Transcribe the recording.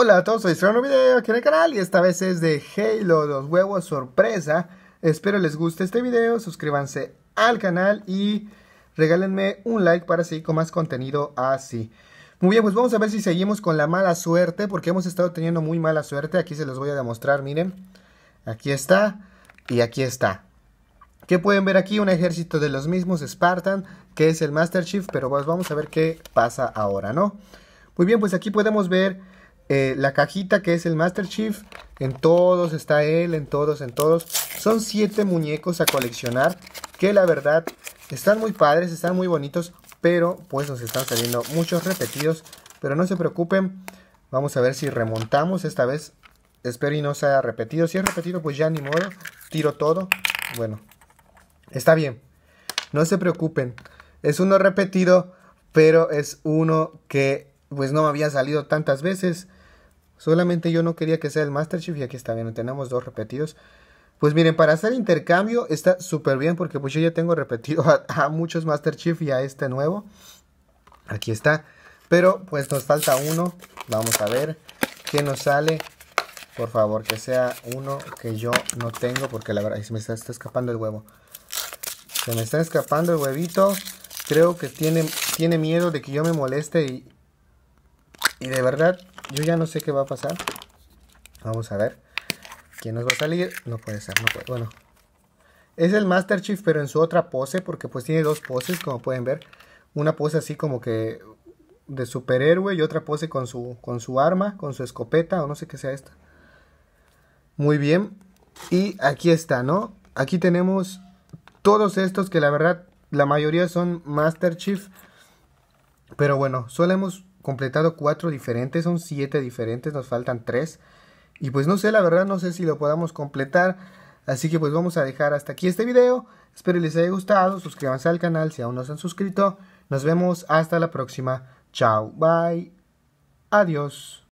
Hola a todos, soy un video aquí en el canal y esta vez es de Halo, los huevos sorpresa. Espero les guste este video, suscríbanse al canal y regálenme un like para seguir con más contenido así. Muy bien, pues vamos a ver si seguimos con la mala suerte, porque hemos estado teniendo muy mala suerte. Aquí se los voy a demostrar, miren. Aquí está y aquí está. ¿Qué pueden ver aquí? Un ejército de los mismos Spartan, que es el Master Chief, pero pues vamos a ver qué pasa ahora, ¿no? Muy bien, pues aquí podemos ver eh, la cajita que es el Master Chief. En todos está él, en todos, en todos. Son siete muñecos a coleccionar que la verdad están muy padres, están muy bonitos, pero pues nos están saliendo muchos repetidos. Pero no se preocupen, vamos a ver si remontamos esta vez. Espero y no sea repetido. Si es repetido, pues ya ni modo, tiro todo. Bueno, está bien. No se preocupen. Es uno repetido, pero es uno que pues no me había salido tantas veces. Solamente yo no quería que sea el Master Chief y aquí está bien, tenemos dos repetidos. Pues miren, para hacer intercambio está súper bien porque pues yo ya tengo repetido a, muchos Master Chief y a este nuevo. Aquí está. Pero pues nos falta uno. Vamos a ver qué nos sale. Por favor, que sea uno que yo no tengo porque la verdad se me está, está escapando el huevo. Se me está escapando el huevito. Creo que tiene, tiene miedo de que yo me moleste y, y de verdad yo ya no sé qué va a pasar. Vamos a ver. ¿Quién nos va a salir? No puede ser, no puede. Bueno. Es el Master Chief, pero en su otra pose, porque pues tiene dos poses, como pueden ver. Una pose así como que de superhéroe y otra pose con su, con su arma, con su escopeta o no sé qué sea esta. Muy bien. Y aquí está, ¿no? Aquí tenemos todos estos que la verdad la mayoría son Master Chief. Pero bueno, solemos completado cuatro diferentes, son siete diferentes, nos faltan tres. Y pues no sé, la verdad no sé si lo podamos completar. Así que pues vamos a dejar hasta aquí este video. Espero les haya gustado. Suscríbanse al canal si aún no se han suscrito. Nos vemos hasta la próxima. Chao, bye. Adiós.